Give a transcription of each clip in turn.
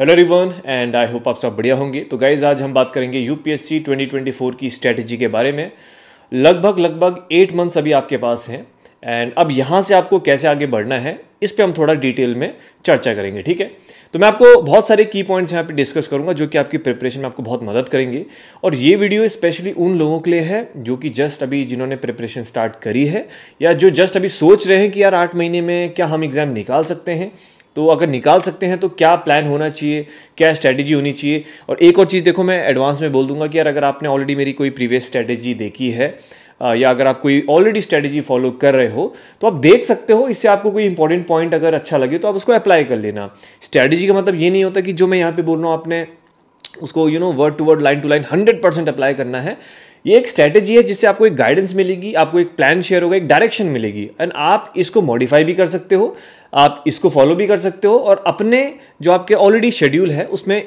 hello everyone and I hope आप सब बढ़िया होंगे तो गाइज आज हम बात करेंगे यूपीएससी 2024 की स्ट्रैटेजी के बारे में लगभग लगभग एट मंथ्स अभी आपके पास हैं एंड अब यहाँ से आपको कैसे आगे बढ़ना है इस पर हम थोड़ा डिटेल में चर्चा करेंगे ठीक है तो मैं आपको बहुत सारे की पॉइंट्स यहाँ पे डिस्कस करूँगा जो कि आपकी प्रिपरेशन में आपको बहुत मदद करेंगे और ये वीडियो स्पेशली उन लोगों के लिए है जो कि जस्ट अभी जिन्होंने प्रिपरेशन स्टार्ट करी है या जो जस्ट अभी सोच रहे हैं कि यार आठ महीने में क्या हम एग्ज़ाम निकाल सकते हैं तो अगर निकाल सकते हैं तो क्या प्लान होना चाहिए क्या स्ट्रैटेजी होनी चाहिए और एक और चीज़ देखो मैं एडवांस में बोल दूंगा कि यार अगर आपने ऑलरेडी मेरी कोई प्रीवियस स्ट्रैटेजी देखी है या अगर आप कोई ऑलरेडी स्ट्रैटेजी फॉलो कर रहे हो तो आप देख सकते हो इससे आपको कोई इंपॉर्टेंट पॉइंट अगर अच्छा लगे तो आप उसको अप्लाई कर लेना स्ट्रैटेजी का मतलब ये नहीं होता कि जो मैं यहाँ पे बोल रहा हूँ आपने उसको you know word to word line to line hundred percent apply करना है ये एक स्ट्रैटेजी है जिससे आपको एक गाइडेंस मिलेगी आपको एक प्लान शेयर होगा एक डायरेक्शन मिलेगी एंड आप इसको मॉडिफाई भी कर सकते हो आप इसको फॉलो भी कर सकते हो और अपने जो आपके ऑलरेडी शेड्यूल है उसमें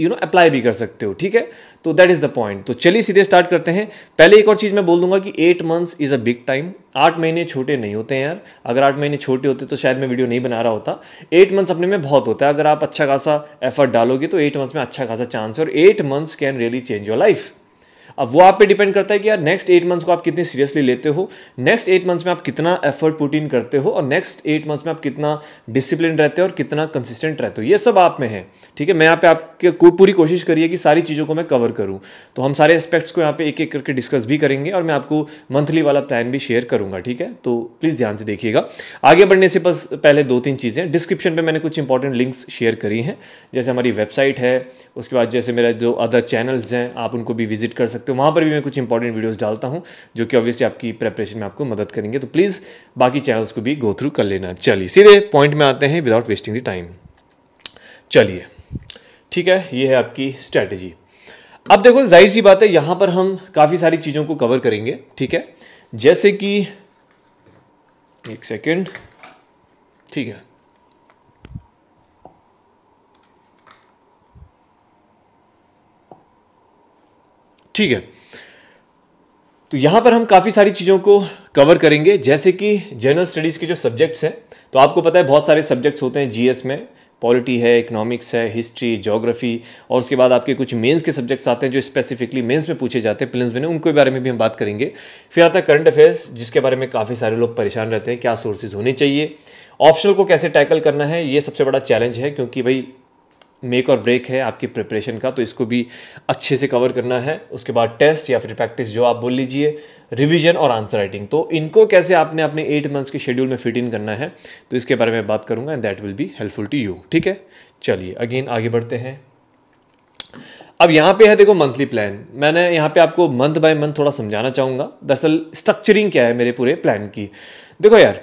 यू नो अप्लाई भी कर सकते हो ठीक है तो दैट इज़ द पॉइंट तो चलिए सीधे स्टार्ट करते हैं पहले एक और चीज़ मैं बोल दूंगा कि eight months is a big time आठ महीने छोटे नहीं होते हैं यार अगर आठ महीने छोटे होते तो शायद मैं वीडियो नहीं बना रहा होता एट मंथ्स अपने में बहुत होता है अगर आप अच्छा खासा एफर्ट डालोगे तो एट मंथ्स में अच्छा खासा चांस है और eight months can really change your life अब वो आप पे डिपेंड करता है कि यार नेक्स्ट एट मंथ्स को आप कितनी सीरियसली लेते हो नेक्स्ट एट मंथ्स में आप कितना एफर्ट पुट इन करते हो और नेक्स्ट एट मंथ्स में आप कितना डिसिप्लिन रहते हो और कितना कंसिस्टेंट रहते हो ये सब आप में है ठीक है मैं यहाँ पे आपके पूरी कोशिश करिए कि सारी चीज़ों को मैं कवर करूँ तो हम सारे एस्पेक्ट्स को यहाँ पे एक एक करके डिस्कस भी करेंगे और मैं आपको मंथली वाला प्लान भी शेयर करूँगा ठीक है तो प्लीज़ ध्यान से देखिएगा आगे बढ़ने से बस पहले दो तीन चीज़ें डिस्क्रिप्शन पर मैंने कुछ इंपॉर्टेंट लिंक्स शेयर करी हैं जैसे हमारी वेबसाइट है उसके बाद जैसे मेरा जो अदर चैनल्स हैं आप उनको भी विजिट कर सकते सकते हो वहाँ पर भी मैं कुछ इंपॉर्टेंट वीडियोज़ डालता हूँ जो कि ऑब्वियसली आपकी प्रेपरेशन में आपको मदद करेंगे तो प्लीज़ बाकी चैनल्स को भी गो थ्रू कर लेना चलिए सीधे पॉइंट में आते हैं विदाउट वेस्टिंग द टाइम चलिए ठीक है ये है आपकी स्ट्रैटेजी अब देखो जाहिर सी बात है यहाँ पर हम काफ़ी सारी चीज़ों को कवर करेंगे ठीक है जैसे कि एक सेकेंड ठीक है ठीक है तो यहां पर हम काफ़ी सारी चीज़ों को कवर करेंगे जैसे कि जनरल स्टडीज़ के जो सब्जेक्ट्स हैं तो आपको पता है बहुत सारे सब्जेक्ट्स होते हैं जीएस में पॉलिटी है इकोनॉमिक्स है हिस्ट्री जोग्राफी और उसके बाद आपके कुछ मेंस के सब्जेक्ट्स आते हैं जो स्पेसिफिकली मेंस में पूछे जाते हैं प्लिन्स में उनके बारे में भी हम बात करेंगे फिर आता है करंट अफेयर्स जिसके बारे में काफ़ी सारे लोग परेशान रहते हैं क्या सोर्सेज होने चाहिए ऑप्शनल को कैसे टैकल करना है ये सबसे बड़ा चैलेंज है क्योंकि भाई मेक और ब्रेक है आपकी प्रिपरेशन का तो इसको भी अच्छे से कवर करना है उसके बाद टेस्ट या फिर प्रैक्टिस जो आप बोल लीजिए रिवीजन और आंसर राइटिंग तो इनको कैसे आपने अपने एट मंथ्स के शेड्यूल में फिट इन करना है तो इसके बारे में बात करूंगा and that will be helpful to you ठीक है चलिए अगेन आगे बढ़ते हैं अब यहाँ पे है देखो मंथली प्लान मैंने यहाँ पे आपको मंथ बाय मंथ थोड़ा समझाना चाहूँगा दरअसल स्ट्रक्चरिंग क्या है मेरे पूरे प्लान की देखो यार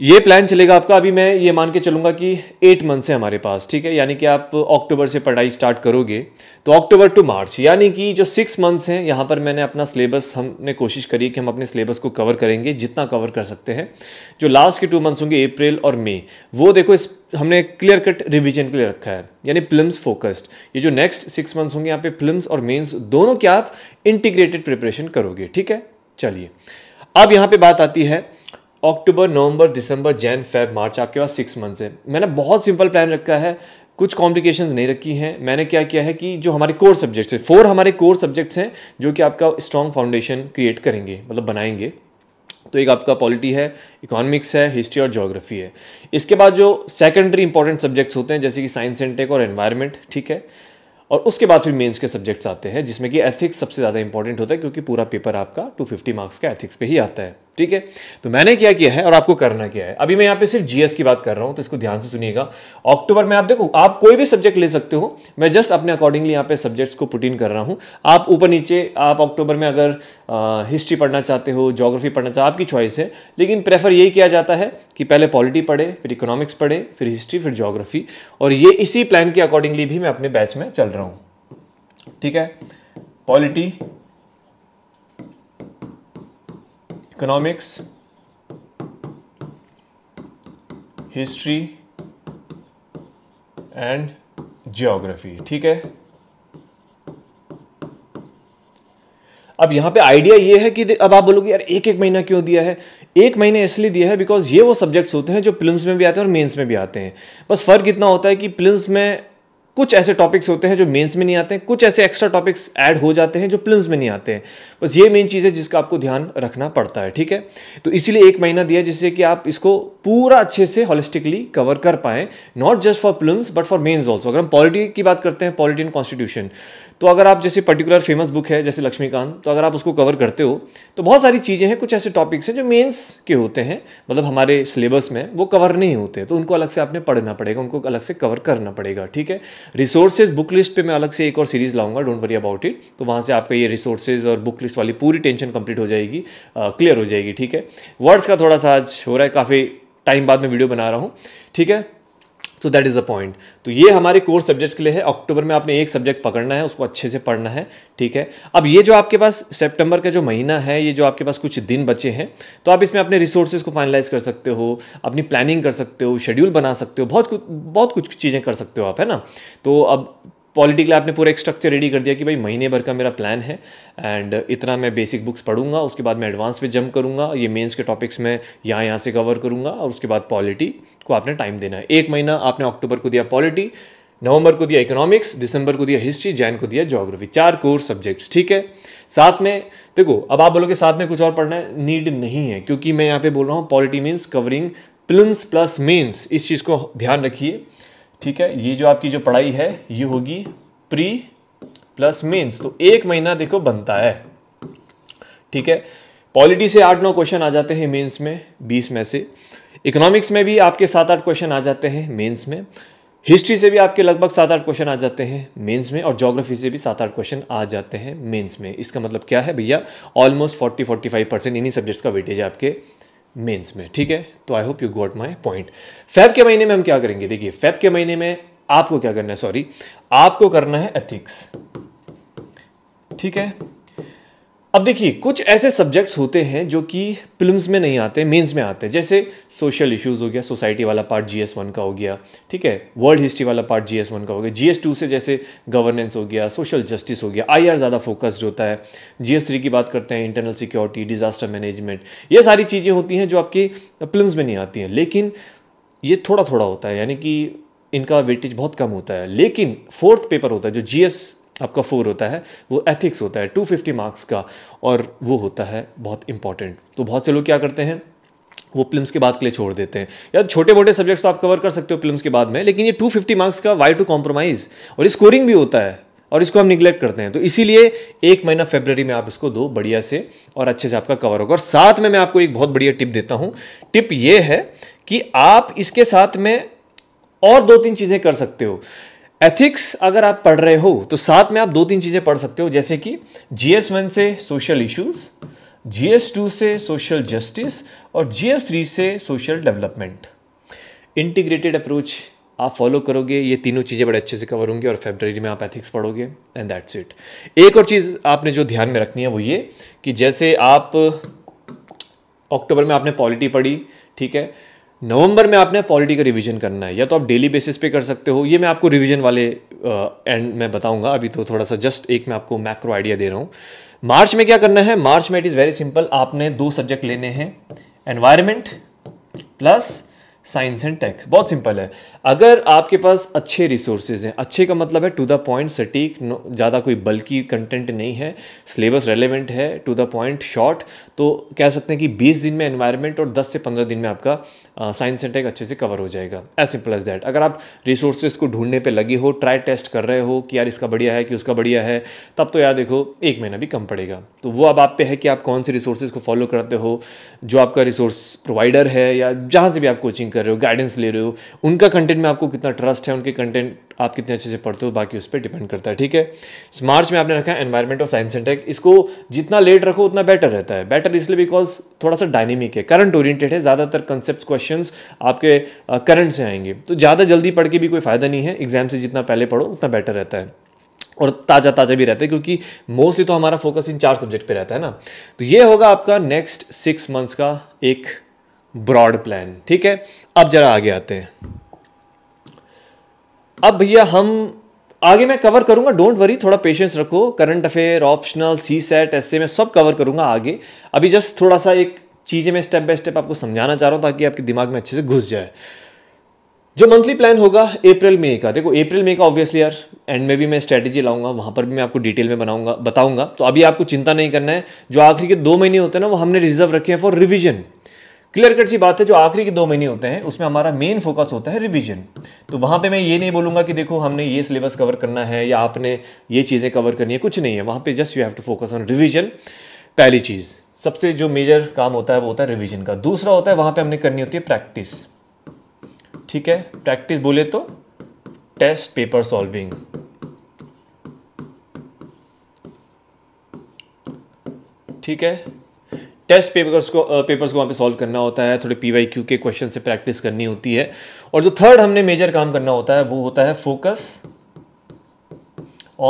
ये प्लान चलेगा आपका अभी मैं ये मान के चलूँगा कि एट मंथ्स है हमारे पास ठीक है यानी कि आप अक्टूबर से पढ़ाई स्टार्ट करोगे तो अक्टूबर टू मार्च यानी कि जो सिक्स मंथ्स हैं यहाँ पर मैंने अपना सिलेबस हमने कोशिश करी कि हम अपने सिलेबस को कवर करेंगे जितना कवर कर सकते हैं जो लास्ट के टू मंथ्स होंगे अप्रैल और मई वो देखो इस हमने क्लियर कट रिविजन के लिए रखा है यानी फिल्म्स फोकस्ड ये जो नेक्स्ट सिक्स मंथ्स होंगे यहाँ पे फिल्म्स और मेन्स दोनों के आप इंटीग्रेटेड प्रिपरेशन करोगे ठीक है चलिए अब यहाँ पर बात आती है अक्टूबर नवंबर दिसंबर जैन फेब मार्च आपके पास सिक्स मंथ्स है मैंने बहुत सिंपल प्लान रखा है कुछ कॉम्प्लिकेशंस नहीं रखी हैं मैंने क्या किया है कि जो हमारे कोर सब्जेक्ट्स हैं फोर हमारे कोर सब्जेक्ट्स हैं जो कि आपका स्ट्रॉन्ग फाउंडेशन क्रिएट करेंगे मतलब बनाएंगे तो एक आपका पॉलिटी है इकोनॉमिक्स है हिस्ट्री और जोग्राफी है इसके बाद जो सेकेंडरी इंपॉर्टेंट सब्जेक्ट्स होते हैं जैसे कि साइंस एंड टेक और एनवायरमेंट ठीक है और उसके बाद फिर मेंस के सब्जेक्ट्स आते हैं जिसमें कि एथिक्स सबसे ज़्यादा इंपॉर्टेंट होता है क्योंकि पूरा पेपर आपका 250 मार्क्स का एथिक्स पे ही आता है ठीक है तो मैंने क्या किया है और आपको करना क्या है अभी मैं यहाँ पे सिर्फ जीएस की बात कर रहा हूँ तो इसको ध्यान से सुनिएगा अक्टूबर में आप देखो आप कोई भी सब्जेक्ट ले सकते हो मैं जस्ट अपने अकॉर्डिंगली यहाँ पे सब्जेक्ट्स को पुट इन कर रहा हूँ आप ऊपर नीचे आप अक्टूबर में अगर हिस्ट्री पढ़ना चाहते हो जोग्राफी पढ़ना चाहते आपकी चॉइस है लेकिन प्रेफर यही किया जाता है कि पहले पॉलिटी पढ़े फिर इकोनॉमिक्स पढ़े फिर हिस्ट्री फिर जोग्राफी और ये इसी प्लान के अकॉर्डिंगली भी मैं अपने बैच में चल रहा हूँ ठीक है polity economics history and geography ठीक है अब यहां पे आइडिया ये है कि अब आप बोलोगे यार एक एक महीना क्यों दिया है एक महीने इसलिए दिया है बिकॉज ये वो सब्जेक्ट्स होते हैं जो प्लिम्स में भी आते हैं और मेंस में भी आते हैं बस फर्क इतना होता है कि प्लिम्स में कुछ ऐसे टॉपिक्स होते हैं जो मेंस में नहीं आते हैं कुछ ऐसे एक्स्ट्रा टॉपिक्स ऐड हो जाते हैं जो प्लिम्स में नहीं आते हैं बस ये मेन चीज़ है जिसका आपको ध्यान रखना पड़ता है ठीक है तो इसीलिए एक महीना दिया जिससे कि आप इसको पूरा अच्छे से हॉलिस्टिकली कवर कर पाएँ not just for prelims but for mains also अगर हम पॉलिटी की बात करते हैं पॉलिटी एंड कॉन्स्टिट्यूशन तो अगर आप जैसे पर्टिकुलर फेमस बुक है जैसे लक्ष्मीकांत तो अगर आप उसको कवर करते हो तो बहुत सारी चीज़ें हैं कुछ ऐसे टॉपिक्स हैं जो मेंस के होते हैं मतलब हमारे सिलेबस में वो कवर नहीं होते तो उनको अलग से आपने पढ़ना पड़ेगा उनको अलग से कवर करना पड़ेगा ठीक है रिसोर्सेज बुक लिस्ट पर मैं अलग से एक और सीरीज़ लाऊंगा डोंट वरी अबाउट इट तो वहाँ से आपका ये रिसोर्सेज और बुक लिस्ट वाली पूरी टेंशन कंप्लीट हो जाएगी क्लियर हो जाएगी ठीक है वर्ड्स का थोड़ा सा आज हो रहा है काफ़ी टाइम बाद में वीडियो बना रहा हूँ ठीक है so that is the point तो ये हमारे कोर सब्जेक्ट्स के लिए है अक्टूबर में आपने एक सब्जेक्ट पकड़ना है उसको अच्छे से पढ़ना है ठीक है अब ये जो आपके पास सेप्टेम्बर का जो महीना है ये जो आपके पास कुछ दिन बचे हैं तो आप इसमें अपने रिसोर्सेज को फाइनलाइज कर सकते हो अपनी प्लानिंग कर सकते हो शेड्यूल बना सकते हो बहुत कुछ बहुत कुछ चीज़ें कर सकते हो आप है ना तो अब पॉलिटिकल आपने पूरा एक स्ट्रक्चर रेडी कर दिया कि भाई महीने भर का मेरा प्लान है एंड इतना मैं बेसिक बुक्स पढ़ूंगा उसके बाद मैं एडवांस पे जंप करूंगा ये मेंस के टॉपिक्स में यहाँ यहाँ से कवर करूंगा और उसके बाद पॉलिटी को आपने टाइम देना है एक महीना आपने अक्टूबर को दिया पॉलिटी नवंबर को दिया इकोनॉमिक्स दिसंबर को दिया हिस्ट्री जैन को दिया जोग्राफी चार कोर सब्जेक्ट्स ठीक है साथ में देखो अब आप बोलोगे साथ में कुछ और पढ़ना है नीड नहीं है क्योंकि मैं यहाँ पे बोल रहा हूँ polity means covering prelims plus mains इस चीज़ को ध्यान रखिए ठीक है ये जो आपकी जो पढ़ाई है ये होगी प्री प्लस मीन्स तो एक महीना देखो बनता है ठीक है पॉलिटी से आठ नौ क्वेश्चन आ जाते हैं मेंस में बीस में से इकोनॉमिक्स में भी आपके सात आठ क्वेश्चन आ जाते हैं मेंस में हिस्ट्री से भी आपके लगभग सात आठ क्वेश्चन आ जाते हैं मेंस में और ज्योग्राफी से भी सात आठ क्वेश्चन आ जाते हैं मेंस में इसका मतलब क्या है भैया almost forty forty five percent इन्हीं सब्जेक्ट्स का वेटेज आपके मेंस में ठीक है तो I hope you got my point Feb के महीने में हम क्या करेंगे देखिए फेब के महीने में आपको क्या करना है सॉरी आपको करना है एथिक्स ठीक है अब देखिए कुछ ऐसे सब्जेक्ट्स होते हैं जो कि फिल्म्स में नहीं आते मेंस में आते हैं जैसे सोशल इश्यूज हो गया सोसाइटी वाला पार्ट जी एस वन का हो गया ठीक है वर्ल्ड हिस्ट्री वाला पार्ट जी एस वन का हो गया जी एस टू से जैसे गवर्नेंस हो गया सोशल जस्टिस हो गया आई आर ज़्यादा फोकस्ड होता है जी एस थ्री की बात करते हैं इंटरनल सिक्योरिटी डिजास्टर मैनेजमेंट ये सारी चीज़ें होती हैं जो आपकी फिल्म्स में नहीं आती हैं लेकिन ये थोड़ा थोड़ा होता है यानी कि इनका वेटेज बहुत कम होता है लेकिन फोर्थ पेपर होता है जो जी एस आपका फोर होता है वो एथिक्स होता है टू फिफ्टी मार्क्स का और वो होता है बहुत इंपॉर्टेंट तो बहुत से लोग क्या करते हैं वो फिल्म्स के बाद के लिए छोड़ देते हैं यार छोटे मोटे सब्जेक्ट्स तो आप कवर कर सकते हो फिल्म के बाद में लेकिन ये टू फिफ्टी मार्क्स का वाई टू कॉम्प्रोमाइज़ और स्कोरिंग भी होता है और इसको हम निगलेक्ट करते हैं तो इसीलिए एक महीना फेब्रवरी में आप इसको दो बढ़िया से और अच्छे से आपका कवर होगा और साथ में मैं आपको एक बहुत बढ़िया टिप देता हूँ टिप ये है कि आप इसके साथ में और दो तीन चीज़ें कर सकते हो एथिक्स अगर आप पढ़ रहे हो तो साथ में आप दो तीन चीज़ें पढ़ सकते हो जैसे कि जीएस वन से सोशल इश्यूज जीएस टू से सोशल जस्टिस और जीएस थ्री से सोशल डेवलपमेंट इंटीग्रेटेड अप्रोच आप फॉलो करोगे ये तीनों चीज़ें बड़े अच्छे से कवर होंगी और फेबररी में आप एथिक्स पढ़ोगे एंड दैट्स इट एक और चीज़ आपने जो ध्यान में रखनी है वो ये कि जैसे आप अक्टूबर में आपने पॉलिटी पढ़ी ठीक है नवंबर में आपने पॉलिटी का रिवीजन करना है या तो आप डेली बेसिस पे कर सकते हो ये मैं आपको रिवीजन वाले एंड में बताऊंगा अभी तो थोड़ा सा जस्ट एक मैं आपको मैक्रो आइडिया दे रहा हूँ मार्च में क्या करना है मार्च में इट इज़ वेरी सिंपल आपने दो सब्जेक्ट लेने हैं environment plus science and tech बहुत सिंपल है अगर आपके पास अच्छे रिसोर्सेज हैं अच्छे का मतलब है टू द पॉइंट सटीक ज़्यादा कोई बल्कि कंटेंट नहीं है सिलेबस रेलिवेंट है टू द पॉइंट शॉर्ट तो कह सकते हैं कि 20 दिन में एनवायरनमेंट और 10 से 15 दिन में आपका साइंस एंड टेक अच्छे से कवर हो जाएगा एज सिंपल एज दैट अगर आप रिसोर्सेज को ढूंढने पर लगे हो ट्राई टेस्ट कर रहे हो कि यार इसका बढ़िया है कि उसका बढ़िया है तब तो यार देखो एक महीना भी कम पड़ेगा तो वो अब आप पे है कि आप कौन से रिसोर्सेज को फॉलो करते हो जो आपका रिसोर्स प्रोवाइडर है या जहाँ से भी आप कोचिंग कर रहे हो गाइडेंस ले रहे हो उनका कंटेंट कंटेंट में आपको कितना ट्रस्ट है उनके कंटेंट आप कितने अच्छे से पढ़ते हो बाकी उस पर डिपेंड करता है ठीक है so, मार्च में आपने रखा है एनवायरमेंट और साइंस एंड टेक इसको जितना लेट रखो उतना बेटर रहता है बेटर इसलिए बिकॉज थोड़ा सा डायनेमिक है करंट ओरिएंटेड है ज़्यादातर कंसेप्ट क्वेश्चन आपके करंट से आएंगे तो ज़्यादा जल्दी पढ़ के भी कोई फ़ायदा नहीं है एग्जाम से जितना पहले पढ़ो उतना बेटर रहता है और ताज़ा ताज़ा भी रहता है क्योंकि मोस्टली तो हमारा फोकस इन चार सब्जेक्ट पे रहता है ना तो ये होगा आपका नेक्स्ट सिक्स मंथ्स का एक ब्रॉड प्लान ठीक है अब जरा आगे आते हैं अब भैया हम आगे मैं कवर करूंगा डोंट वरी थोड़ा पेशेंस रखो current affair optional CSAT ऐसे मैं सब कवर करूंगा आगे अभी जस्ट थोड़ा सा एक चीज़ें मैं स्टेप बाय स्टेप आपको समझाना चाह रहा हूँ ताकि आपके दिमाग में अच्छे से घुस जाए जो मंथली प्लान होगा अप्रैल मई का देखो अप्रैल मई का ऑब्वियसली यार एंड में भी मैं स्ट्रैटेजी लाऊंगा वहां पर भी मैं आपको डिटेल में बनाऊंगा बताऊंगा तो अभी आपको चिंता नहीं करना है जो आखिरी के दो महीने होते हैं ना वो हमने रिजर्व रखे हैं फॉर रिविजन क्लियर कट सी बात है जो आखिरी के दो महीने होते हैं उसमें हमारा मेन फोकस होता है रिवीजन तो वहाँ पे मैं ये नहीं बोलूँगा कि देखो हमने ये सिलेबस कवर करना है या आपने ये चीज़ें कवर करनी है कुछ नहीं है वहाँ पे just you have to focus on revision पहली चीज़ सबसे जो मेजर काम होता है वो होता है रिविजन का दूसरा होता है वहाँ पर हमने करनी होती है प्रैक्टिस ठीक है प्रैक्टिस बोले तो टेस्ट पेपर सॉल्विंग ठीक है टेस्ट पेपर्स को पेपर्स को वहाँ पे सॉल्व करना होता है थोड़े पी क्यू के क्वेश्चन से प्रैक्टिस करनी होती है और जो थर्ड हमने मेजर काम करना होता है वो होता है फोकस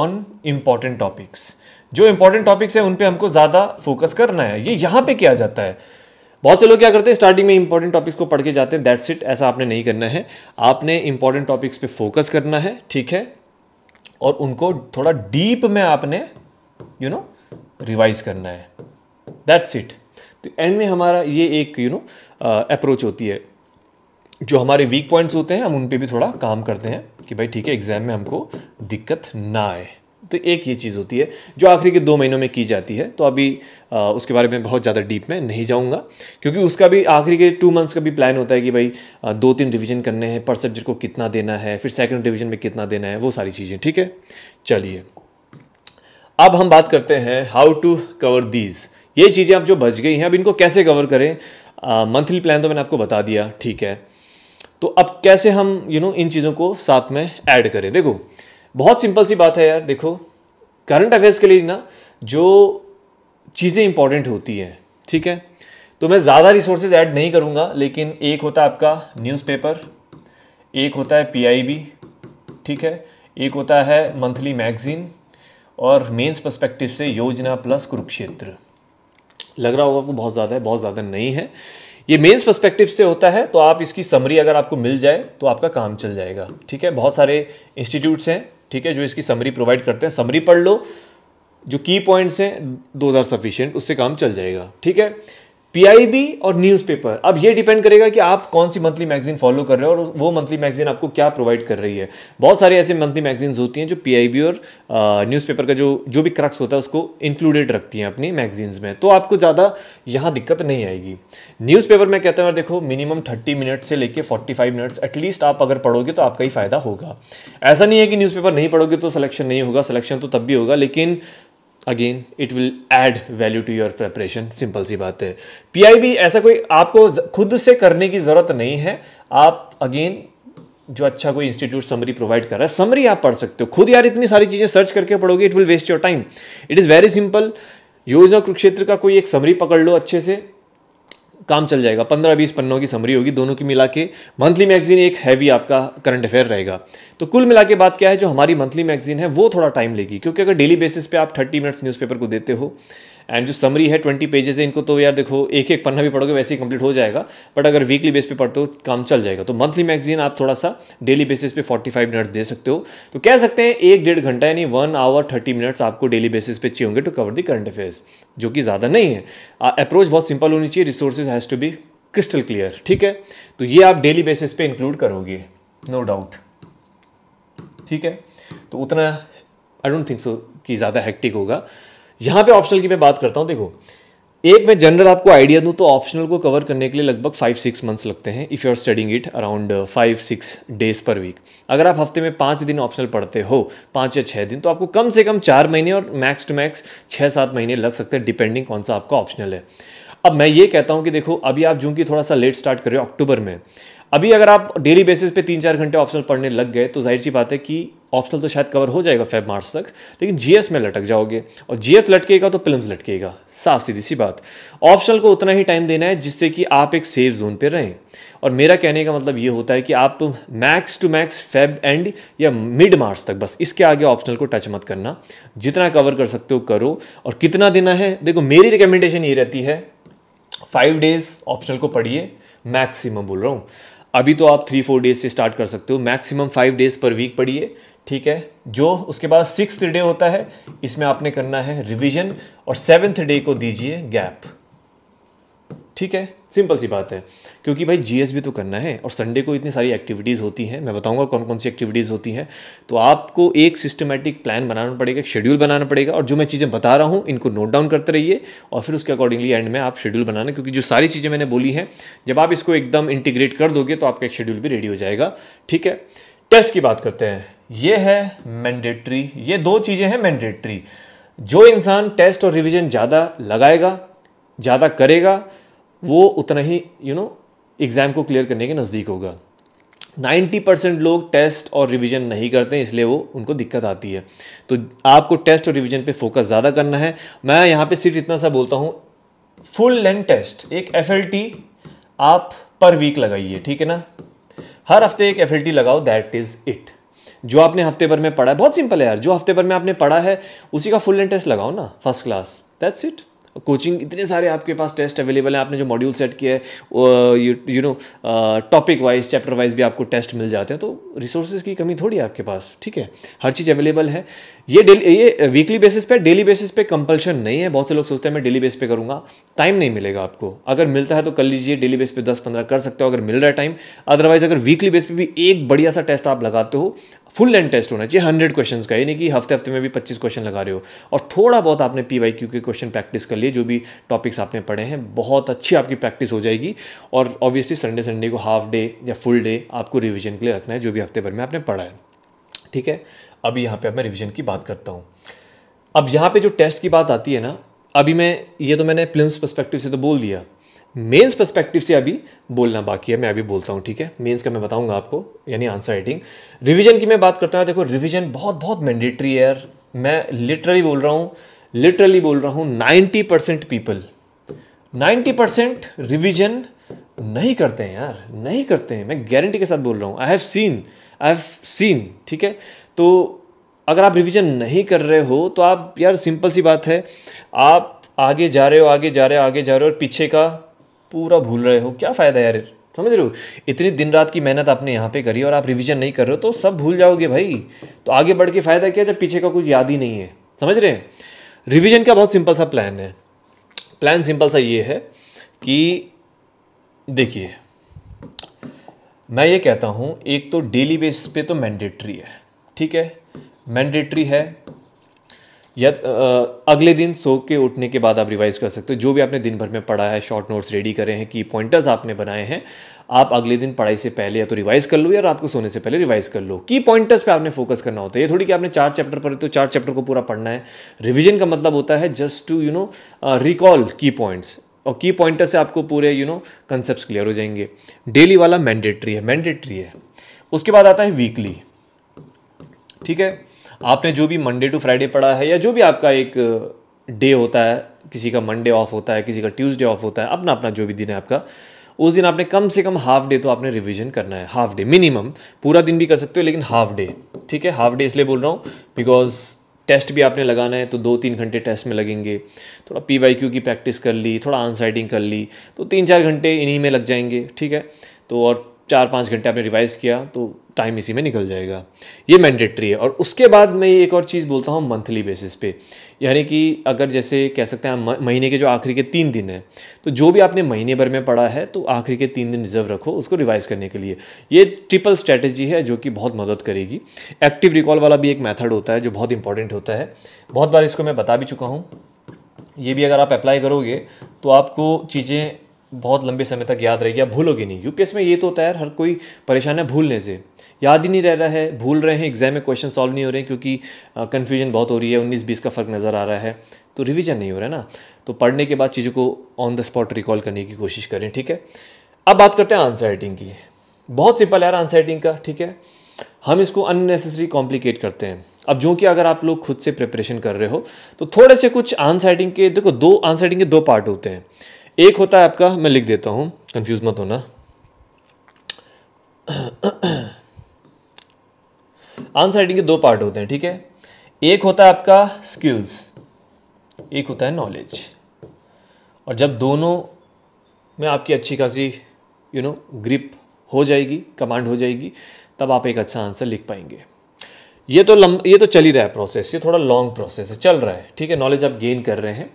ऑन इम्पॉर्टेंट टॉपिक्स जो इंपॉर्टेंट टॉपिक्स हैं उन पे हमको ज़्यादा फोकस करना है ये यहाँ पे किया जाता है बहुत से लोग क्या करते हैं स्टार्टिंग में इंपॉर्टेंट टॉपिक्स को पढ़ के जाते हैं दैट्स इट ऐसा आपने नहीं करना है आपने इंपॉर्टेंट टॉपिक्स पे फोकस करना है ठीक है और उनको थोड़ा डीप में आपने यू नो रिवाइज करना है दैट्स इट तो एंड में हमारा ये एक यू नो अप्रोच होती है जो हमारे वीक पॉइंट्स होते हैं हम उन पर भी थोड़ा काम करते हैं कि भाई ठीक है एग्ज़ाम में हमको दिक्कत ना आए तो एक ये चीज़ होती है जो आखिरी के दो महीनों में की जाती है तो अभी आ, uh, उसके बारे में बहुत ज़्यादा डीप में नहीं जाऊँगा क्योंकि उसका भी आखिरी के टू मंथ्स का भी प्लान होता है कि भाई आ, दो तीन रिवीजन करने हैं पर सब्जेक्ट को कितना देना है फिर सेकंड रिवीजन में कितना देना है वो सारी चीज़ें ठीक है चलिए अब हम बात करते हैं हाउ टू कवर दीज ये चीज़ें अब जो बच गई हैं अब इनको कैसे कवर करें मंथली प्लान तो मैंने आपको बता दिया ठीक है तो अब कैसे हम यू you नो know, इन चीज़ों को साथ में ऐड करें देखो बहुत सिंपल सी बात है यार देखो करंट अफेयर्स के लिए ना जो चीज़ें इंपॉर्टेंट होती हैं ठीक है तो मैं ज़्यादा रिसोर्सेज ऐड नहीं करूँगा लेकिन एक होता है आपका न्यूज़पेपर एक होता है पीआईबी ठीक है एक होता है मंथली मैगज़ीन और मेंस पर्सपेक्टिव से योजना प्लस कुरुक्षेत्र लग रहा होगा आपको बहुत ज़्यादा है बहुत ज़्यादा नहीं है ये मेंस पर्सपेक्टिव से होता है तो आप इसकी समरी अगर आपको मिल जाए तो आपका काम चल जाएगा ठीक है बहुत सारे इंस्टीट्यूट्स हैं ठीक है जो इसकी समरी प्रोवाइड करते हैं समरी पढ़ लो जो की पॉइंट्स हैं दो आर सफिशियंट उससे काम चल जाएगा ठीक है पीआईबी और न्यूज़पेपर अब ये डिपेंड करेगा कि आप कौन सी मंथली मैगजीन फॉलो कर रहे हो और वो मंथली मैगजीन आपको क्या प्रोवाइड कर रही है बहुत सारी ऐसे मंथली मैगजीन्स होती हैं जो पीआईबी और न्यूज़पेपर का जो जो भी क्रक्स होता है उसको इंक्लूडेड रखती हैं अपनी मैगजीन्स में तो आपको ज़्यादा यहाँ दिक्कत नहीं आएगी न्यूज़पेपर में कहते हैं देखो मिनिमम थर्टी मिनट से लेकर फोर्टी फाइव मिनट्स एटलीस्ट आप अगर पढ़ोगे तो आपका ही फ़ायदा होगा ऐसा नहीं है कि न्यूज़पेपर नहीं पढ़ोगे तो सिलेक्शन नहीं होगा सिलेक्शन तो तब भी होगा लेकिन again it will add value to your preparation simple सी बात है पीआईबी ऐसा कोई आपको खुद से करने की ज़रूरत नहीं है आप अगेन जो अच्छा कोई इंस्टीट्यूट समरी प्रोवाइड कर रहा है समरी आप पढ़ सकते हो खुद यार इतनी सारी चीज़ें सर्च करके पढ़ोगे it will waste your time it is very simple Yojana Kurukshetra का कोई एक समरी पकड़ लो अच्छे से काम चल जाएगा पंद्रह बीस पन्नों की समरी होगी दोनों की मिला के मंथली मैगजीन एक हैवी आपका करंट अफेयर रहेगा तो कुल मिला के बात क्या है जो हमारी मंथली मैगजीन है वो थोड़ा टाइम लेगी क्योंकि अगर डेली बेसिस पे आप थर्टी मिनट्स न्यूज़पेपर को देते हो एंड जो समरी है ट्वेंटी पेजेस है इनको तो यार देखो एक एक पन्ना भी पढ़ोगे वैसे ही कंप्लीट हो जाएगा बट अगर वीकली बेस पे पढ़ते हो काम चल जाएगा तो मंथली मैगजीन आप थोड़ा सा डेली बेसिस पे फोर्टी फाइव मिनट्स दे सकते हो तो कह सकते हैं एक डेढ़ घंटा यानी वन आवर थर्टी मिनट्स आपको डेली बेसिस पे चाहिए होंगे to cover the current affairs जो कि ज़्यादा नहीं है अप्रोच बहुत सिंपल होनी चाहिए resources has to be crystal clear ठीक है तो ये आप डेली बेसिस पे इंक्लूड करोगे नो डाउट ठीक है तो उतना आई डोंट थिंक सो कि ज़्यादा हैक्टिक होगा यहाँ पे ऑप्शनल की मैं बात करता हूँ देखो एक मैं जनरल आपको आइडिया दूँ तो ऑप्शनल को कवर करने के लिए लगभग फाइव सिक्स मंथ्स लगते हैं if you are studying it around five six days per week अगर आप हफ्ते में पाँच दिन ऑप्शनल पढ़ते हो पाँच या छः दिन तो आपको कम से कम चार महीने और मैक्स टू मैक्स छः सात महीने लग सकते हैं डिपेंडिंग कौन सा आपका ऑप्शनल है अब मैं ये कहता हूँ कि देखो अभी आप जूँ की थोड़ा सा लेट स्टार्ट कर रहे हो अक्टूबर में अभी अगर आप डेली बेसिस पे तीन चार घंटे ऑप्शनल पढ़ने लग गए तो जाहिर सी बात है कि ऑप्शनल तो शायद कवर हो जाएगा फेब मार्च तक लेकिन जीएस में लटक जाओगे और जीएस लटकेगा तो फिल्म लटकेगा साफ सीधी सी बात ऑप्शनल को उतना ही टाइम देना है जिससे कि आप एक सेफ जोन पर रहें और मेरा कहने का मतलब ये होता है कि आप max to max Feb end या मिड मार्च तक बस इसके आगे ऑप्शनल को टच मत करना जितना कवर कर सकते हो करो और कितना देना है देखो मेरी रिकमेंडेशन ये रहती है फाइव डेज ऑप्शनल को पढ़िए मैक्सिमम बोल रहा हूँ अभी तो आप थ्री फोर डेज से स्टार्ट कर सकते हो maximum five days per week पढ़िए ठीक है जो उसके बाद सिक्स डे होता है इसमें आपने करना है रिविजन और सेवेंथ डे को दीजिए गैप ठीक है सिंपल सी बात है क्योंकि भाई जीएस भी तो करना है और संडे को इतनी सारी एक्टिविटीज़ होती हैं मैं बताऊंगा कौन कौन सी एक्टिविटीज़ होती हैं तो आपको एक सिस्टमेटिक प्लान बनाना पड़ेगा शेड्यूल बनाना पड़ेगा और जो मैं चीज़ें बता रहा हूँ इनको नोट डाउन करते रहिए और फिर उसके अकॉर्डिंगली एंड में आप शेड्यूल बनाना क्योंकि जो सारी चीज़ें मैंने बोली हैं जब आप इसको एकदम इंटीग्रेट कर दोगे तो आपका एक शेड्यूल भी रेडी हो जाएगा ठीक है टेस्ट की बात करते हैं ये है मैंडेट्री ये दो चीज़ें हैं मैंडेट्री जो इंसान टेस्ट और रिविजन ज़्यादा लगाएगा ज़्यादा करेगा वो उतना ही यू नो एग्ज़ाम को क्लियर करने के नज़दीक होगा 90 परसेंट लोग टेस्ट और रिवीजन नहीं करते हैं इसलिए वो उनको दिक्कत आती है तो आपको टेस्ट और रिवीजन पे फोकस ज़्यादा करना है मैं यहाँ पे सिर्फ इतना सा बोलता हूँ फुल लेंथ टेस्ट एक एफ आप पर वीक लगाइए ठीक है ना हर हफ्ते एक एफ लगाओ दैट इज़ इट जो आपने हफ्ते भर में पढ़ा है बहुत सिंपल है यार जो हफ्ते भर में आपने पढ़ा है उसी का फुल लेंथ टेस्ट लगाओ ना first class that's it coaching इतने सारे आपके पास टेस्ट अवेलेबल हैं आपने जो मॉड्यूल सेट किया है you know topic wise chapter wise भी आपको टेस्ट मिल जाते हैं तो रिसोर्सेज की कमी थोड़ी है आपके पास ठीक है हर चीज़ अवेलेबल है ये डेली ये वीकली बेसिस पे डेली बेसिस पे कंपल्शन नहीं है बहुत से लोग सोचते हैं मैं डेली बेस पे करूँगा टाइम नहीं मिलेगा आपको अगर मिलता है तो कर लीजिए डेली बेस पे दस पंद्रह कर सकते हो अगर मिल रहा है टाइम अदरवाइज अगर वीकली बेस पे भी एक बढ़िया सा टेस्ट आप लगाते हो फुल एंड टेस्ट होना चाहिए हंड्रेड क्वेश्चन का यानी कि हफ्ते हफ्ते में भी पच्चीस क्वेश्चन लगा रहे हो और थोड़ा बहुत आपने पी वाई क्यू के क्वेश्चन प्रैक्टिस कर लिए जो भी टॉपिक्स आपने पढ़े हैं बहुत अच्छी आपकी प्रैक्टिस हो जाएगी और ऑब्वियसली संडे संडे को हाफ डे या फुल डे आपको रिविजन के लिए रखना है जो भी हफ्ते भर में आपने पढ़ा है ठीक है अभी यहाँ पर मैं रिविजन की बात करता हूँ अब यहाँ पर जो टेस्ट की बात आती है ना अभी मैं ये तो मैंने प्लिम्स परस्पेक्टिव से तो बोल दिया मेंस पर्सपेक्टिव से अभी बोलना बाकी है मैं अभी बोलता हूँ ठीक है मेंस का मैं बताऊंगा आपको यानी आंसर राइटिंग रिवीजन की मैं बात करता हूँ देखो रिवीजन बहुत बहुत मैंडेटरी है यार मैं लिटरली बोल रहा हूँ लिटरली बोल रहा हूँ ninety percent people ninety percent revision नहीं करते हैं यार नहीं करते हैं मैं गारंटी के साथ बोल रहा हूँ I have seen I have seen ठीक है तो अगर आप रिविजन नहीं कर रहे हो तो आप यार सिंपल सी बात है आप आगे जा रहे हो आगे जा रहे हो आगे जा रहे हो और पीछे का पूरा भूल रहे हो क्या फ़ायदा यार समझ रहे हो इतनी दिन रात की मेहनत आपने यहाँ पे करी और आप रिवीजन नहीं कर रहे हो तो सब भूल जाओगे भाई तो आगे बढ़ के फ़ायदा क्या जब पीछे का कुछ याद ही नहीं है समझ रहे हैं रिविजन का बहुत सिंपल सा प्लान है प्लान सिंपल सा ये है कि देखिए मैं ये कहता हूँ एक तो डेली बेस पे तो मैंडेटरी है ठीक है मैंडेटरी है या अगले दिन सो के उठने के बाद आप रिवाइज़ कर सकते हो जो भी आपने दिन भर में पढ़ा है शॉर्ट नोट्स रेडी करे हैं की पॉइंटर्स आपने बनाए हैं आप अगले दिन पढ़ाई से पहले या तो रिवाइज़ कर लो या रात को सोने से पहले रिवाइज़ कर लो की पॉइंटर्स पे आपने फोकस करना होता है ये थोड़ी कि आपने चार चैप्टर पढ़े तो चार चैप्टर को पूरा पढ़ना है रिविजन का मतलब होता है just to you know recall key points और की पॉइंटर से आपको पूरे यू नो कंसेप्ट क्लियर हो जाएंगे डेली वाला मैंडेटरी है मैंडेटरी है उसके बाद आता है वीकली ठीक है आपने जो भी मंडे टू फ्राइडे पढ़ा है या जो भी आपका एक डे होता है किसी का मंडे ऑफ होता है किसी का ट्यूसडे ऑफ होता है अपना अपना जो भी दिन है आपका उस दिन आपने कम से कम हाफ डे तो आपने रिवीजन करना है हाफ डे मिनिमम पूरा दिन भी कर सकते हो लेकिन हाफ डे ठीक है हाफ डे इसलिए बोल रहा हूँ बिकॉज टेस्ट भी आपने लगाना है तो दो तीन घंटे टेस्ट में लगेंगे थोड़ा पी वाई क्यू की प्रैक्टिस कर ली थोड़ा आंसर राइटिंग कर ली तो तीन चार घंटे इन्हीं में लग जाएंगे ठीक है तो और चार पाँच घंटे आपने रिवाइज़ किया तो टाइम इसी में निकल जाएगा ये मैंडेटरी है और उसके बाद मैं ये एक और चीज़ बोलता हूँ मंथली बेसिस पे यानी कि अगर जैसे कह सकते हैं महीने के जो आखिरी के तीन दिन हैं तो जो भी आपने महीने भर में पढ़ा है तो आखिरी के तीन दिन रिजर्व रखो उसको रिवाइज़ करने के लिए ये ट्रिपल स्ट्रैटेजी है जो कि बहुत मदद करेगी एक्टिव रिकॉल वाला भी एक मैथड होता है जो बहुत इंपॉर्टेंट होता है बहुत बार इसको मैं बता भी चुका हूँ ये भी अगर आप अप्लाई करोगे तो आपको चीज़ें बहुत लंबे समय तक याद रहेगी आप भूलोगे नहीं यूपीएस में ये तो होता है हर कोई परेशान है भूलने से याद ही नहीं रह रहा है भूल रहे हैं एग्जाम में क्वेश्चन सॉल्व नहीं हो रहे हैं क्योंकि कन्फ्यूजन बहुत हो रही है उन्नीस बीस का फ़र्क नज़र आ रहा है तो रिविज़न नहीं हो रहा है ना तो पढ़ने के बाद चीज़ों को ऑन द स्पॉट रिकॉल करने की कोशिश करें ठीक है अब बात करते हैं आंसर राइटिंग की बहुत सिंपल है आंसर राइटिंग का ठीक है हम इसको अननेसेसरी कॉम्प्लिकेट करते हैं अब जो कि अगर आप लोग खुद से प्रिपरेशन कर रहे हो तो थोड़े से कुछ आंसर राइटिंग के देखो दो आंसर राइटिंग के दो पार्ट होते हैं एक होता है आपका मैं लिख देता हूँ कंफ्यूज मत होना आंसर राइटिंग के दो पार्ट होते हैं ठीक है एक होता है आपका स्किल्स एक होता है नॉलेज और जब दोनों में आपकी अच्छी खासी यू नो ग्रिप हो जाएगी कमांड हो जाएगी तब आप एक अच्छा आंसर लिख पाएंगे ये तो लंब ये तो चल ही रहा है प्रोसेस ये थोड़ा लॉन्ग प्रोसेस है चल रहा है ठीक है नॉलेज आप गेन कर रहे हैं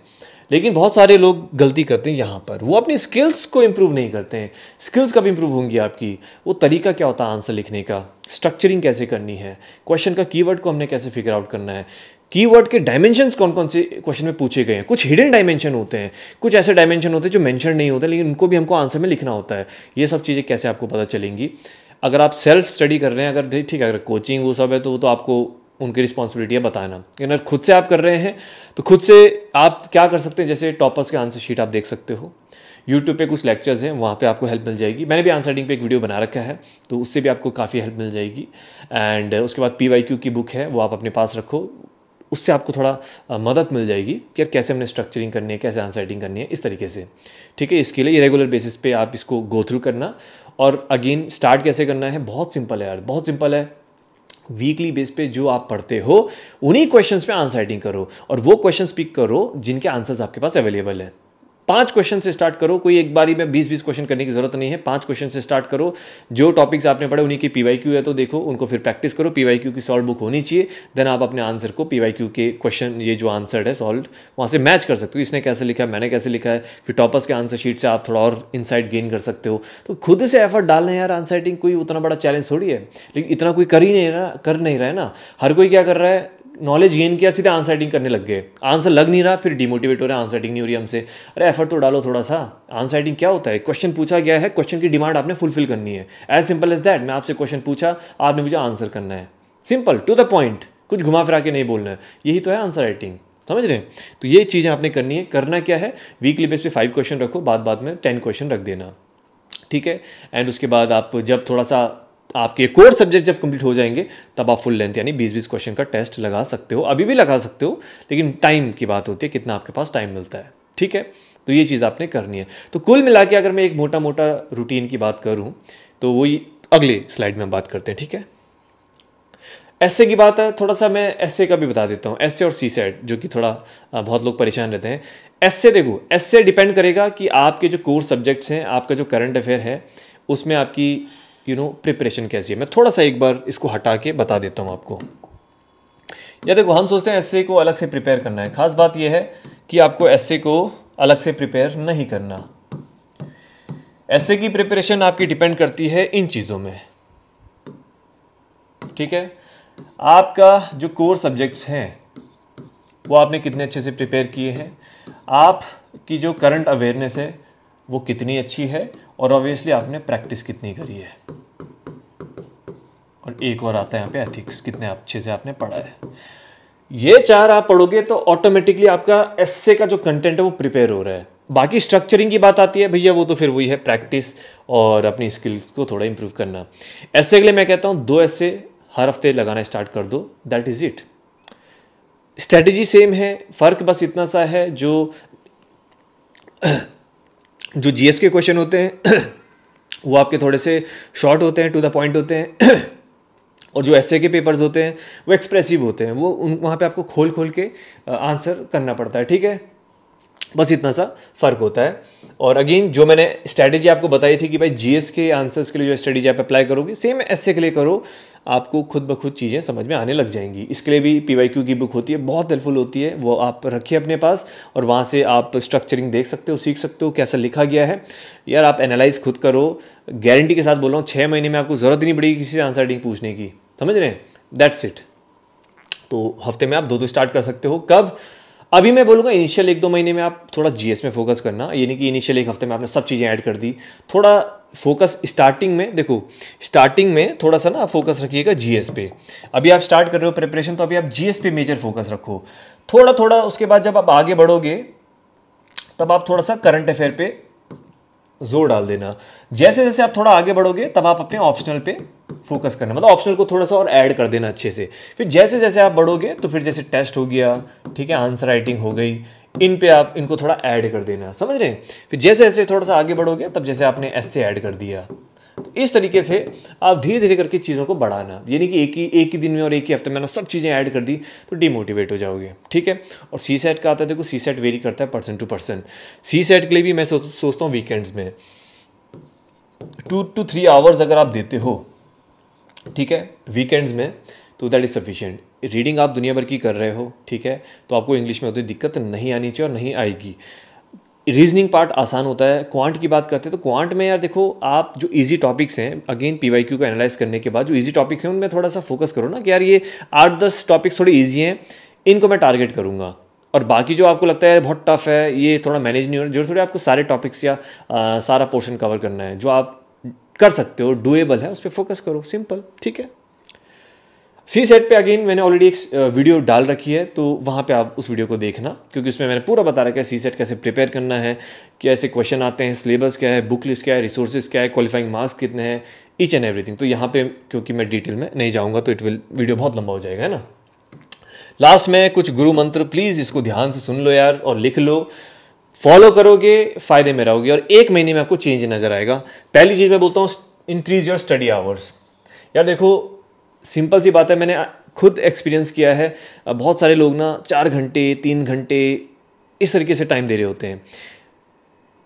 लेकिन बहुत सारे लोग गलती करते हैं यहाँ पर वो अपनी स्किल्स को इम्प्रूव नहीं करते हैं स्किल्स कब इम्प्रूव होंगी आपकी वो तरीका क्या होता है आंसर लिखने का स्ट्रक्चरिंग कैसे करनी है क्वेश्चन का कीवर्ड को हमने कैसे फिगर आउट करना है कीवर्ड के डायमेंशंस कौन कौन से क्वेश्चन में पूछे गए हैं कुछ हिडन डायमेंशन होते हैं कुछ ऐसे डायमेंशन होते हैं जो मैंशन नहीं होते लेकिन उनको भी हमको आंसर में लिखना होता है ये सब चीज़ें कैसे आपको पता चलेंगी अगर आप सेल्फ स्टडी कर रहे हैं अगर ठीक है अगर कोचिंग वो सब है तो वो तो आपको उनकी रिस्पॉन्सिबिलिटी है बताना यानी खुद से आप कर रहे हैं तो खुद से आप क्या कर सकते हैं जैसे टॉपर्स के आंसर शीट आप देख सकते हो यूट्यूब पे कुछ लेक्चर्स हैं वहाँ पे आपको हेल्प मिल जाएगी मैंने भी आंसर राइटिंग पे एक वीडियो बना रखा है तो उससे भी आपको काफ़ी हेल्प मिल जाएगी एंड उसके बाद पी की बुक है वो आप अपने पास रखो उससे आपको थोड़ा मदद मिल जाएगी कि यार कैसे हमने स्ट्रक्चरिंग करनी है कैसे आंसर राइटिंग करनी है इस तरीके से ठीक है इसके लिए रेगुलर बेसिस पे आप इसको गो थ्रू करना और अगेन स्टार्ट कैसे करना है बहुत सिंपल है यार बहुत सिंपल है वीकली बेस पे जो आप पढ़ते हो उन्हीं क्वेश्चंस पे आंसर राइटिंग करो और वो क्वेश्चंस पिक करो जिनके आंसर्स आपके पास अवेलेबल है पांच क्वेश्चन से स्टार्ट करो कोई एक बारी में बीस बीस क्वेश्चन करने की जरूरत नहीं है पांच क्वेश्चन से स्टार्ट करो जो टॉपिक्स आपने पढ़े उन्हीं की पीवाई क्यू है तो देखो उनको फिर प्रैक्टिस करो पीवाई क्यू की सॉल्व बुक होनी चाहिए देन आप अपने आंसर को पीवाई क्यू के क्वेश्चन ये जो आंसर है सॉल्व वहाँ से मैच कर सकते हो इसने कैसे लिखा है मैंने कैसे लिखा है फिर टॉपर्स के आंसर शीट से आप थोड़ा और इनसाइट गेन कर सकते हो तो खुद से एफर्ट डालना है यार आंसर कोई उतना बड़ा चैलेंज थोड़ी है लेकिन इतना कोई कर ही नहीं रहा कर नहीं रहा है ना हर कोई क्या कर रहा है नॉलेज गेन किया सीधे आंसर राइटिंग करने लग गए आंसर लग नहीं रहा फिर डिमोटिवेट हो रहा है आंसर राइटिंग नहीं हो रही हमसे अरे एफर्ट तो डालो थोड़ा सा आंसर राइटिंग क्या होता है क्वेश्चन पूछा गया है क्वेश्चन की डिमांड आपने फुलफिल करनी है एज सिंपल एज दैट मैं आपसे क्वेश्चन पूछा आपने मुझे आंसर करना है सिंपल टू द पॉइंट कुछ घुमा फिरा के नहीं बोलना है यही तो है आंसर राइटिंग समझ रहे हैं तो ये चीज़ें आपने करनी है करना क्या है वीकली बेस पे फाइव क्वेश्चन रखो बाद बाद में टेन क्वेश्चन रख देना ठीक है एंड उसके बाद आप जब थोड़ा सा आपके कोर सब्जेक्ट जब कंप्लीट हो जाएंगे तब आप फुल लेंथ यानी बीस बीस क्वेश्चन का टेस्ट लगा सकते हो अभी भी लगा सकते हो लेकिन टाइम की बात होती है कितना आपके पास टाइम मिलता है ठीक है तो ये चीज़ आपने करनी है तो कुल मिला के अगर मैं एक मोटा मोटा रूटीन की बात करूँ तो वही अगले स्लाइड में हम बात करते हैं ठीक है ऐसे की बात है थोड़ा सा मैं ऐसे का भी बता देता हूँ ऐसे और सी सेट जो कि थोड़ा बहुत लोग परेशान रहते हैं ऐसे देखो ऐसे डिपेंड करेगा कि आपके जो कोर सब्जेक्ट्स हैं आपका जो करंट अफेयर है उसमें आपकी यू नो प्रिपरेशन कैसी है मैं थोड़ा सा एक बार इसको हटा के बता देता हूँ आपको या देखो हम सोचते हैं एस को अलग से प्रिपेयर करना है ख़ास बात यह है कि आपको एस को अलग से प्रिपेयर नहीं करना एस की प्रिपरेशन आपकी डिपेंड करती है इन चीज़ों में ठीक है आपका जो कोर सब्जेक्ट्स हैं वो आपने कितने अच्छे से प्रिपेयर किए हैं आप की जो करंट अवेयरनेस है वो कितनी अच्छी है और ऑब्वियसली आपने प्रैक्टिस कितनी करी है और एक और आता है यहाँ पे एथिक्स कितने अच्छे से आपने पढ़ा है ये चार आप पढ़ोगे तो ऑटोमेटिकली आपका एसए का जो कंटेंट है वो प्रिपेयर हो रहा है बाकी स्ट्रक्चरिंग की बात आती है भैया वो तो फिर वही है प्रैक्टिस और अपनी स्किल्स को थोड़ा इंप्रूव करना ऐसे के लिए मैं कहता हूँ दो ऐसे हर हफ्ते लगाना स्टार्ट कर दो that is it strategy same है फ़र्क बस इतना सा है जो जो जीएस के क्वेश्चन होते हैं वो आपके थोड़े से शॉर्ट होते हैं टू द पॉइंट होते हैं और जो एस के पेपर्स होते हैं वो एक्सप्रेसिव होते हैं वो उन वहाँ पर आपको खोल खोल के आंसर करना पड़ता है ठीक है बस इतना सा फ़र्क होता है और अगेन जो मैंने स्ट्रैटेजी आपको बताई थी कि भाई जीएस के आंसर्स के लिए जो स्ट्रेटेजी आप अप्लाई करोगे सेम एस के लिए करो आपको खुद ब खुद चीज़ें समझ में आने लग जाएंगी इसके लिए भी पी की बुक होती है बहुत हेल्पफुल होती है वो आप रखिए अपने पास और वहाँ से आप स्ट्रक्चरिंग देख सकते हो सीख सकते हो कैसा लिखा गया है यार आप एनालाइज खुद करो गारंटी के साथ बोल रहा हूँ छः महीने में आपको ज़रूरत नहीं पड़ेगी किसी से आंसर डिंग पूछने की समझ रहे हैं दैट्स इट तो हफ्ते में आप दो दो स्टार्ट कर सकते हो कब अभी मैं बोलूँगा इनिशियल एक दो महीने में आप थोड़ा जी में फोकस करना यानी कि इनिशियल एक हफ्ते में आपने सब चीज़ें ऐड कर दी थोड़ा फोकस स्टार्टिंग में देखो स्टार्टिंग में थोड़ा सा ना फोकस रखिएगा जी पे अभी आप स्टार्ट कर रहे हो प्रिपरेशन तो अभी आप जी पे मेजर फोकस रखो थोड़ा थोड़ा उसके बाद जब आप आगे बढ़ोगे तब आप थोड़ा सा करंट अफेयर पे जोर डाल देना जैसे जैसे आप थोड़ा आगे बढ़ोगे तब आप अपने ऑप्शनल पे फोकस करना मतलब ऑप्शनल को थोड़ा सा और ऐड कर देना अच्छे से फिर जैसे जैसे आप बढ़ोगे तो फिर जैसे टेस्ट हो गया ठीक है आंसर राइटिंग हो गई इन पे आप इनको थोड़ा ऐड कर देना समझ रहे हैं फिर जैसे जैसे थोड़ा सा आगे बढ़ोगे तब जैसे आपने एस से ऐड कर दिया तो इस तरीके से आप धीरे धीरे करके चीज़ों को बढ़ाना यानी कि एक ही एक ही दिन में और एक ही हफ्ते में मैंने सब चीज़ें ऐड कर दी तो डीमोटिवेट हो जाओगे ठीक है और सी सेट का आता है देखो सी सेट वेरी करता है person to person C set के लिए भी मैं सो, सोचता हूँ वीकेंड्स में टू टू थ्री आवर्स अगर आप देते हो ठीक है वीकेंड्स में तो दैट इज़ सफिशियंट रीडिंग आप दुनिया भर की कर रहे हो ठीक है तो आपको इंग्लिश में उतनी दिक्कत नहीं आनी चाहिए और नहीं आएगी रीजनिंग पार्ट आसान होता है क्वांट की बात करते हैं तो क्वांट में यार देखो आप जो इजी टॉपिक्स हैं अगेन पी वाई क्यू को एनालाइज करने के बाद जो इजी टॉपिक्स हैं उनमें थोड़ा सा फोकस करो ना कि यार ये आठ दस टॉपिक्स थोड़े ईजी हैं इनको मैं टारगेट करूँगा और बाकी जो आपको लगता है बहुत टफ है ये थोड़ा मैनेज नहीं हो रहा जो थोड़े आपको सारे टॉपिक्स या आ, सारा पोर्शन कवर करना है जो आप कर सकते हो डुएबल है उस पर फोकस करो सिंपल ठीक है सी सेट पे अगेन मैंने ऑलरेडी एक वीडियो डाल रखी है तो वहाँ पे आप उस वीडियो को देखना क्योंकि उसमें मैंने पूरा बता रखा है सी सेट कैसे प्रिपेयर करना है कैसे क्वेश्चन आते हैं सिलेबस क्या है बुक लिस्ट क्या है रिसोर्सेज क्या है क्वालिफाइंग मार्क्स कितने हैं ईच एंड एवरीथिंग तो यहाँ पे क्योंकि मैं डिटेल में नहीं जाऊँगा तो इट विल वीडियो बहुत लंबा हो जाएगा है ना लास्ट में कुछ गुरु मंत्र प्लीज़ इसको ध्यान से सुन लो यार और लिख लो फॉलो करोगे फायदे में रहोगे और एक महीने में आपको चेंज नजर आएगा पहली चीज़ मैं बोलता हूँ इंक्रीज योर स्टडी आवर्स यार देखो सिंपल सी बात है मैंने खुद एक्सपीरियंस किया है बहुत सारे लोग ना चार घंटे तीन घंटे इस तरीके से टाइम दे रहे होते हैं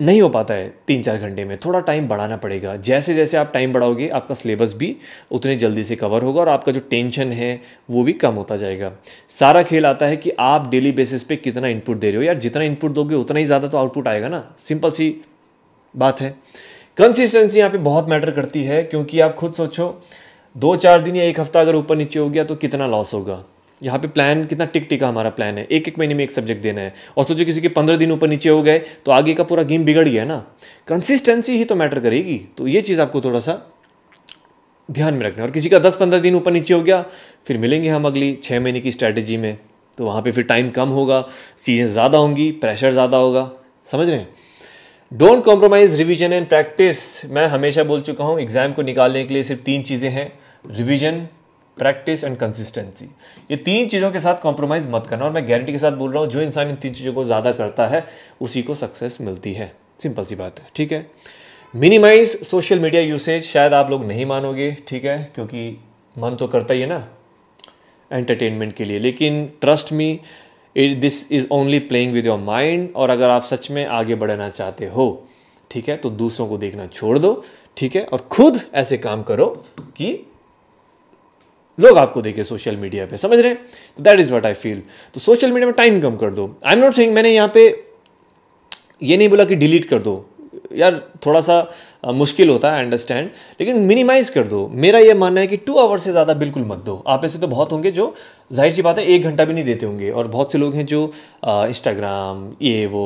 नहीं हो पाता है तीन चार घंटे में थोड़ा टाइम बढ़ाना पड़ेगा जैसे जैसे आप टाइम बढ़ाओगे आपका सिलेबस भी उतने जल्दी से कवर होगा और आपका जो टेंशन है वो भी कम होता जाएगा सारा खेल आता है कि आप डेली बेसिस पे कितना इनपुट दे रहे हो यार जितना इनपुट दोगे उतना ही ज़्यादा तो आउटपुट आएगा ना सिंपल सी बात है कंसिस्टेंसी यहाँ पर बहुत मैटर करती है क्योंकि आप खुद सोचो दो चार दिन या एक हफ्ता अगर ऊपर नीचे हो गया तो कितना लॉस होगा यहाँ पे प्लान कितना टिक टिका हमारा प्लान है एक एक महीने में एक सब्जेक्ट देना है और सोचो किसी के पंद्रह दिन ऊपर नीचे हो गए तो आगे का पूरा गेम बिगड़ गया ना कंसिस्टेंसी ही तो मैटर करेगी तो ये चीज़ आपको थोड़ा सा ध्यान में रखना और किसी का दस पंद्रह दिन ऊपर नीचे हो गया फिर मिलेंगे हम अगली छः महीने की स्ट्रैटेजी में तो वहाँ पर फिर टाइम कम होगा चीज़ें ज़्यादा होंगी प्रेशर ज़्यादा होगा समझ रहे हैं don't compromise revision and practice मैं हमेशा बोल चुका हूँ एग्ज़ाम को निकालने के लिए सिर्फ तीन चीज़ें हैं रिविजन प्रैक्टिस एंड कंसिस्टेंसी ये तीन चीज़ों के साथ कॉम्प्रोमाइज़ मत करना और मैं गारंटी के साथ बोल रहा हूँ जो इंसान इन तीन चीज़ों को ज़्यादा करता है उसी को सक्सेस मिलती है सिंपल सी बात है ठीक है मिनिमाइज सोशल मीडिया यूसेज शायद आप लोग नहीं मानोगे ठीक है क्योंकि मन तो करता ही है ना एंटरटेनमेंट के लिए लेकिन trust me this is only playing with your mind और अगर आप सच में आगे बढ़ना चाहते हो ठीक है तो दूसरों को देखना छोड़ दो ठीक है और खुद ऐसे काम करो कि लोग आपको देखे सोशल मीडिया पे समझ रहे हैं तो that is what I feel तो सोशल मीडिया में टाइम कम कर दो आई एम नॉट सेइंग मैंने यहाँ पे ये नहीं बोला कि डिलीट कर दो यार थोड़ा सा आ, मुश्किल होता है अंडरस्टैंड लेकिन मिनिमाइज़ कर दो मेरा ये मानना है कि टू आवर्स से ज़्यादा बिल्कुल मत दो आप ऐसे तो बहुत होंगे जो जाहिर सी बात है एक घंटा भी नहीं देते होंगे और बहुत से लोग हैं जो इंस्टाग्राम ये वो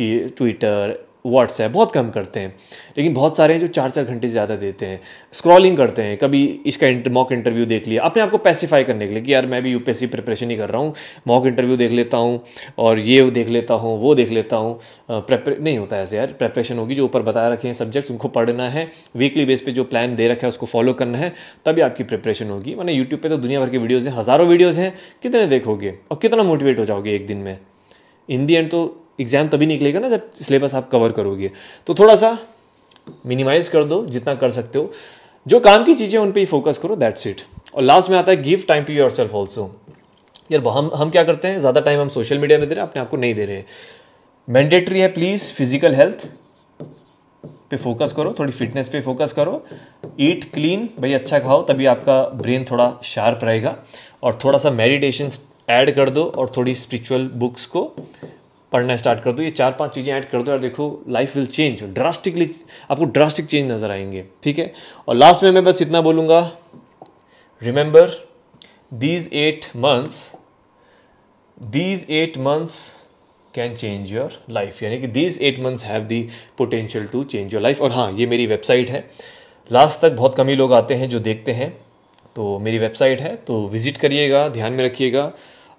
ट्विटर व्हाट्सएप बहुत कम करते हैं लेकिन बहुत सारे हैं जो चार चार घंटे ज़्यादा देते हैं स्क्रॉलिंग करते हैं कभी इसका इंटर मॉक इंटरव्यू देख लिया अपने आप को पैसिफाई करने के लिए कि यार मैं भी यूपीएससी प्रिपरेशन ही कर रहा हूँ मॉक इंटरव्यू देख लेता हूँ और ये देख लेता हूँ वो देख लेता हूँ प्रेपर नहीं होता ऐसे यार प्रेपरेशन होगी जो ऊपर बता रखे हैं सब्जेक्ट्स उनको पढ़ना है वीकली बेस पर जो प्लान दे रखा है उसको फॉलो करना है तभी आपकी प्रिपरेशन होगी मैंने यूट्यूब पर तो दुनिया भर की वीडियोज़ हैं हज़ारों वीडियोज़ हैं कितने देखोगे और कितना मोटिवेट हो जाओगे एक दिन में इन दी एंड तो एग्ज़ाम तभी निकलेगा ना जब सिलेबस आप कवर करोगे तो थोड़ा सा मिनिमाइज कर दो जितना कर सकते हो जो काम की चीज़ें उन पर ही फोकस करो दैट्स इट और लास्ट में आता है give time to yourself also यार हम हम क्या करते हैं ज़्यादा टाइम हम सोशल मीडिया में दे रहे हैं अपने आप को नहीं दे रहे हैं मैंडेटरी है प्लीज़ फिजिकल हेल्थ पे फोकस करो थोड़ी फिटनेस पे फोकस करो ईट क्लीन भाई अच्छा खाओ तभी आपका ब्रेन थोड़ा शार्प रहेगा और थोड़ा सा मेडिटेशन ऐड कर दो और थोड़ी स्पिरिचुअल बुक्स को पढ़ना स्टार्ट कर दो ये चार पांच चीज़ें ऐड कर दो और देखो लाइफ विल चेंज ड्रास्टिकली आपको ड्रास्टिक चेंज नज़र आएंगे ठीक है और लास्ट में मैं बस इतना बोलूँगा remember these eight months these eight months can change your life यानी कि these eight months have the potential to change your life और हाँ ये मेरी वेबसाइट है लास्ट तक बहुत कम ही लोग आते हैं जो देखते हैं तो मेरी वेबसाइट है तो विज़िट करिएगा ध्यान में रखिएगा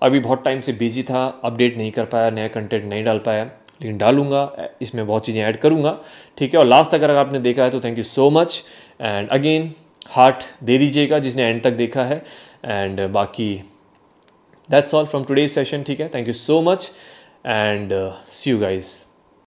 अभी बहुत टाइम से बिजी था अपडेट नहीं कर पाया नया कंटेंट नहीं डाल पाया लेकिन डालूंगा इसमें बहुत चीज़ें ऐड करूंगा ठीक है और लास्ट तक अगर आपने देखा है तो thank you so much and again heart दे दीजिएगा जिसने एंड तक देखा है एंड बाकी that's all from today session ठीक है thank you so much and see you guys